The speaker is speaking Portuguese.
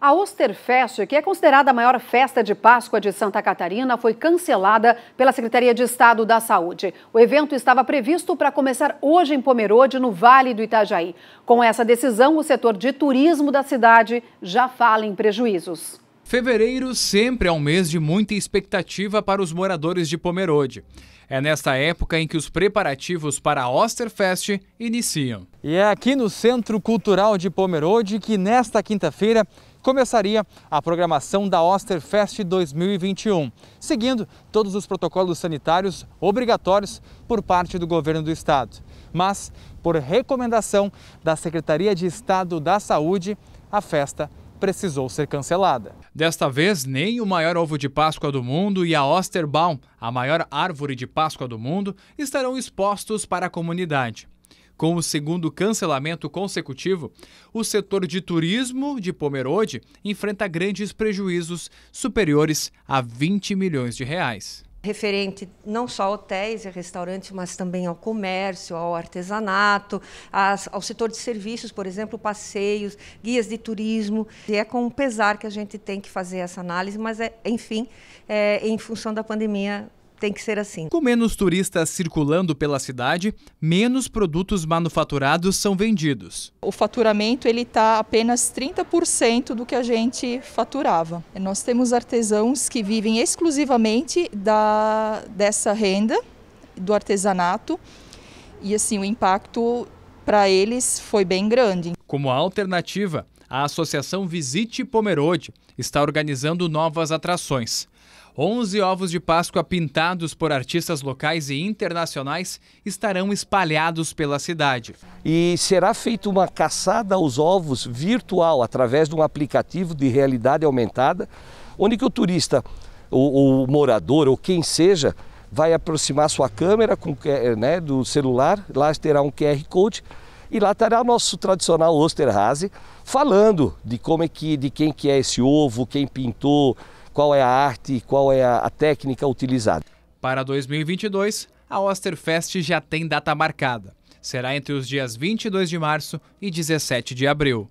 A Osterfest, que é considerada a maior festa de Páscoa de Santa Catarina, foi cancelada pela Secretaria de Estado da Saúde. O evento estava previsto para começar hoje em Pomerode, no Vale do Itajaí. Com essa decisão, o setor de turismo da cidade já fala em prejuízos. Fevereiro sempre é um mês de muita expectativa para os moradores de Pomerode. É nesta época em que os preparativos para a Osterfest iniciam. E é aqui no Centro Cultural de Pomerode que nesta quinta-feira começaria a programação da Osterfest 2021, seguindo todos os protocolos sanitários obrigatórios por parte do governo do estado. Mas, por recomendação da Secretaria de Estado da Saúde, a festa precisou ser cancelada. Desta vez, nem o maior ovo de Páscoa do mundo e a Osterbaum, a maior árvore de Páscoa do mundo, estarão expostos para a comunidade. Com o segundo cancelamento consecutivo, o setor de turismo de Pomerode enfrenta grandes prejuízos superiores a 20 milhões de reais referente não só a hotéis e restaurantes, mas também ao comércio, ao artesanato, ao setor de serviços, por exemplo, passeios, guias de turismo. E é com pesar que a gente tem que fazer essa análise, mas, é, enfim, é, em função da pandemia, tem que ser assim. Com menos turistas circulando pela cidade, menos produtos manufaturados são vendidos. O faturamento ele está apenas 30% do que a gente faturava. Nós temos artesãos que vivem exclusivamente da dessa renda do artesanato e assim o impacto para eles foi bem grande. Como alternativa, a Associação Visite Pomerode está organizando novas atrações. 11 ovos de Páscoa pintados por artistas locais e internacionais estarão espalhados pela cidade. E será feita uma caçada aos ovos virtual através de um aplicativo de realidade aumentada, onde que o turista, o, o morador ou quem seja, vai aproximar sua câmera com, eh, né, do celular, lá terá um QR Code e lá estará o nosso tradicional Osterhase falando de como é que, de quem que é esse ovo, quem pintou, qual é a arte, qual é a, técnica utilizada. Para 2022, a Osterfest já tem data marcada. Será entre os dias 22 de março e 17 de abril.